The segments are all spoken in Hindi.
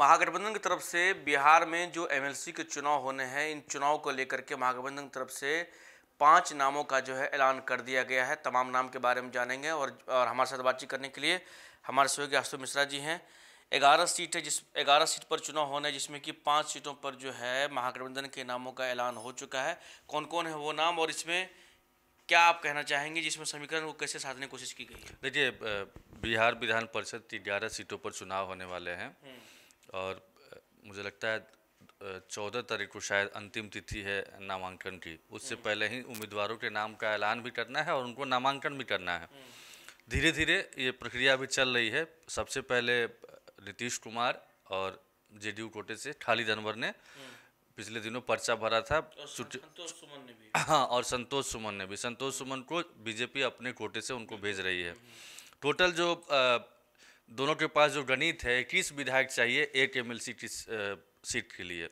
महागठबंधन की तरफ से बिहार में जो एमएलसी के चुनाव होने हैं इन चुनाव को लेकर के महागठबंधन की तरफ से पांच नामों का जो है ऐलान कर दिया गया है तमाम नाम के बारे में जानेंगे और और हमारे साथ बातचीत करने के लिए हमारे सहयोगी आशु मिश्रा जी हैं ग्यारह सीट है जिस ग्यारह सीट पर चुनाव होना है जिसमें कि पाँच सीटों पर जो है महागठबंधन के नामों का ऐलान हो चुका है कौन कौन है वो नाम और इसमें क्या आप कहना चाहेंगे जिसमें समीकरण को कैसे साधने की कोशिश की गई है देखिए बिहार विधान परिषद की ग्यारह सीटों पर चुनाव होने वाले हैं हम्म। और मुझे लगता है चौदह तारीख को शायद अंतिम तिथि है नामांकन की उससे हम्म। पहले ही उम्मीदवारों के नाम का ऐलान भी करना है और उनको नामांकन भी करना है हम्म। धीरे धीरे ये प्रक्रिया भी चल रही है सबसे पहले नीतीश कुमार और जेडीयू कोटे से खालिद अनवर ने हम्म। पिछले दिनों पर्चा भरा था और संतोष सुमन ने भी हाँ और संतोष सुमन ने भी संतोष सुमन को बीजेपी अपने कोटे से उनको भेज रही है टोटल जो आ, दोनों के पास जो गणित है किस विधायक चाहिए एक एम एल सीट के लिए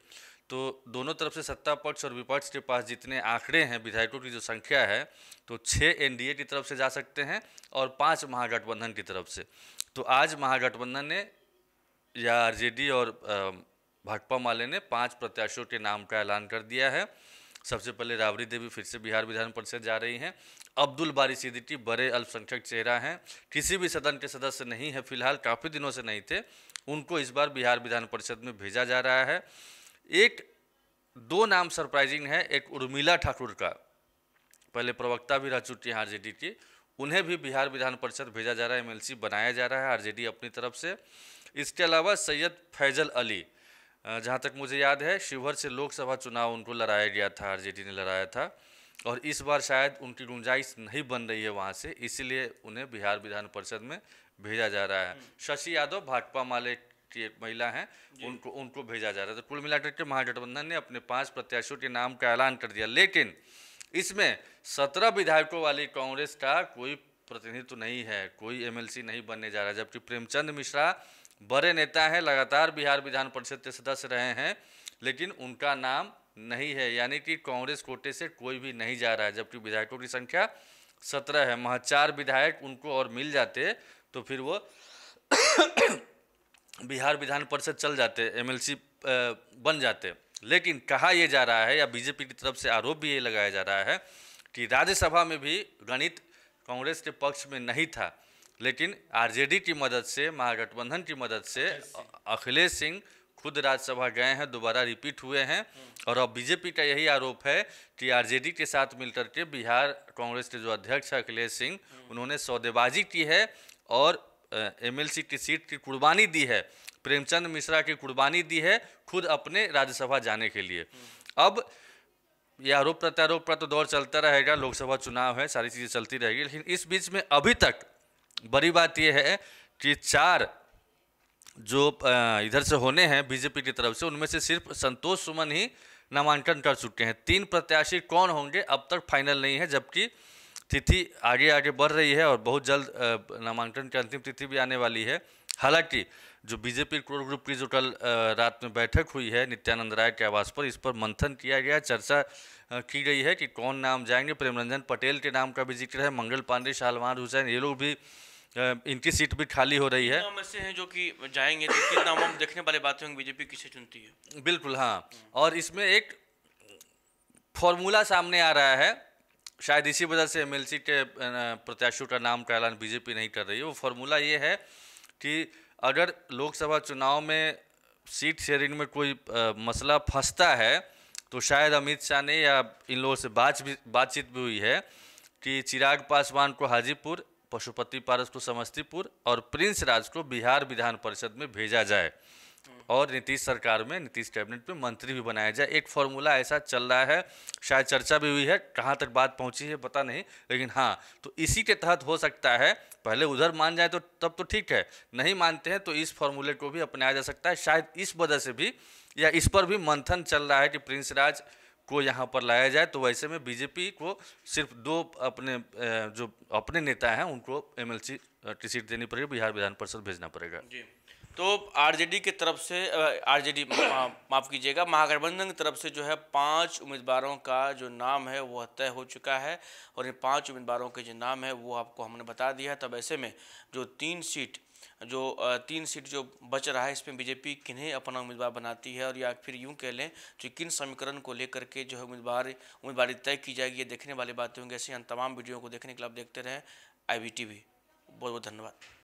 तो दोनों तरफ से सत्ता पक्ष और विपक्ष के पास जितने आंकड़े हैं विधायकों की जो संख्या है तो छः एनडीए की तरफ से जा सकते हैं और पांच महागठबंधन की तरफ से तो आज महागठबंधन ने या आरजेडी और भाकपा माले ने पांच प्रत्याशियों के नाम का ऐलान कर दिया है सबसे पहले राबड़ी देवी फिर से बिहार विधान परिषद जा रही हैं अब्दुल बारी सिद्दीकी बड़े अल्पसंख्यक चेहरा हैं किसी भी सदन के सदस्य नहीं है फिलहाल काफ़ी दिनों से नहीं थे उनको इस बार बिहार विधान परिषद में भेजा जा रहा है एक दो नाम सरप्राइजिंग है एक उर्मिला ठाकुर का पहले प्रवक्ता भी रह चुकी हैं आरजेडी की उन्हें भी बिहार विधान परिषद भेजा जा रहा है एमएलसी बनाया जा रहा है आरजेडी अपनी तरफ से इसके अलावा सैयद फैजल अली जहाँ तक मुझे याद है शिवहर से लोकसभा चुनाव उनको लड़ाया गया था आरजेडी ने लड़ाया था और इस बार शायद उनकी गुंजाइश नहीं बन रही है वहाँ से इसीलिए उन्हें बिहार विधान परिषद में भेजा जा रहा है हम्म। शशि यादव भाजपा माले की एक महिला हैं उनको उनको भेजा जा रहा है तो कुल मिलाकर के महागठबंधन ने अपने पांच प्रत्याशियों के नाम का ऐलान कर दिया लेकिन इसमें सत्रह विधायकों वाली कांग्रेस का कोई प्रतिनिधित्व नहीं है कोई एमएलसी नहीं बनने जा रहा है जबकि प्रेमचंद मिश्रा बड़े नेता हैं लगातार बिहार विधान परिषद के सदस्य रहे हैं लेकिन उनका नाम नहीं है यानी कि कांग्रेस कोटे से कोई भी नहीं जा रहा है जबकि विधायकों की संख्या सत्रह है महा चार विधायक उनको और मिल जाते तो फिर वो बिहार विधान परिषद चल जाते एमएलसी बन जाते लेकिन कहा यह जा रहा है या बीजेपी की तरफ से आरोप भी ये लगाया जा रहा है कि राज्यसभा में भी गणित कांग्रेस के पक्ष में नहीं था लेकिन आरजेडी की मदद से महागठबंधन की मदद से अखिलेश सिंह खुद राज्यसभा गए हैं दोबारा रिपीट हुए हैं हम्म। और अब बीजेपी का यही आरोप है कि आरजेडी के साथ मिलकर के बिहार कांग्रेस के जो अध्यक्ष है अखिलेश सिंह हम्म। उन्होंने सौदेबाजी की है और एमएलसी की सीट की कुर्बानी दी है प्रेमचंद मिश्रा की कुर्बानी दी है खुद अपने राज्यसभा जाने के लिए हम्म। अब यह आरोप प्रत्यारोप पर तो दौर चलता रहेगा लोकसभा चुनाव है सारी चीज़ें चलती रहेगी लेकिन इस बीच में अभी तक बड़ी बात यह है कि चार जो इधर से होने हैं बीजेपी की तरफ से उनमें से सिर्फ संतोष सुमन ही नामांकन कर चुके हैं तीन प्रत्याशी कौन होंगे अब तक फाइनल नहीं है जबकि तिथि आगे आगे बढ़ रही है और बहुत जल्द नामांकन की अंतिम तिथि भी आने वाली है हालांकि जो बीजेपी कोर ग्रुप की जो कल रात में बैठक हुई है नित्यानंद राय के आवास पर इस पर मंथन किया गया चर्चा की गई है कि कौन नाम जाएंगे प्रेमरंजन पटेल के नाम का भी जिक्र है मंगल पांडे शालमान हुसैन ये लोग भी इनकी सीट भी खाली हो रही है ऐसे हैं जो कि जाएंगे तो कितना नामों देखने वाले बात होंगे बीजेपी किसे चुनती है बिल्कुल हाँ और इसमें एक फॉर्मूला सामने आ रहा है शायद इसी वजह से एम के प्रत्याशियों का नाम का ऐलान बीजेपी नहीं कर रही है वो फॉर्मूला ये है कि अगर लोकसभा चुनाव में सीट शेयरिंग में कोई आ, मसला फंसता है तो शायद अमित शाह ने या इन लोगों से बात भी बातचीत भी हुई है कि चिराग पासवान को हाजीपुर पशुपति पारस को समस्तीपुर और प्रिंस राज को बिहार विधान परिषद में भेजा जाए और नीतीश सरकार में नीतीश कैबिनेट में मंत्री भी बनाया जाए एक फॉर्मूला ऐसा चल रहा है शायद चर्चा भी हुई है कहाँ तक बात पहुँची है पता नहीं लेकिन हाँ तो इसी के तहत हो सकता है पहले उधर मान जाए तो तब तो ठीक है नहीं मानते हैं तो इस फॉर्मूले को भी अपनाया जा सकता है शायद इस वजह से भी या इस पर भी मंथन चल रहा है कि प्रिंस राज को यहाँ पर लाया जाए तो वैसे में बीजेपी को सिर्फ दो अपने जो अपने नेता हैं उनको एमएलसी की सीट देनी पड़ेगी बिहार विधान परिषद भेजना पड़ेगा जी तो आरजेडी की तरफ से आरजेडी माफ़ कीजिएगा महागठबंधन की तरफ से जो है पांच उम्मीदवारों का जो नाम है वो तय हो चुका है और ये पांच उम्मीदवारों के जो नाम है वो आपको हमने बता दिया है तब ऐसे में जो तीन सीट जो तीन सीट जो बच रहा है इसमें बीजेपी किन्हें अपना उम्मीदवार बनाती है और या फिर यूं कह लें जो तो किन समीकरण को लेकर के जो है उम्मीदवार उम्मीदवारी तय की जाएगी ये देखने वाली बातें होंगी ऐसे हम तमाम वीडियो को देखने के लिए आप देखते रहें आई बहुत बहुत धन्यवाद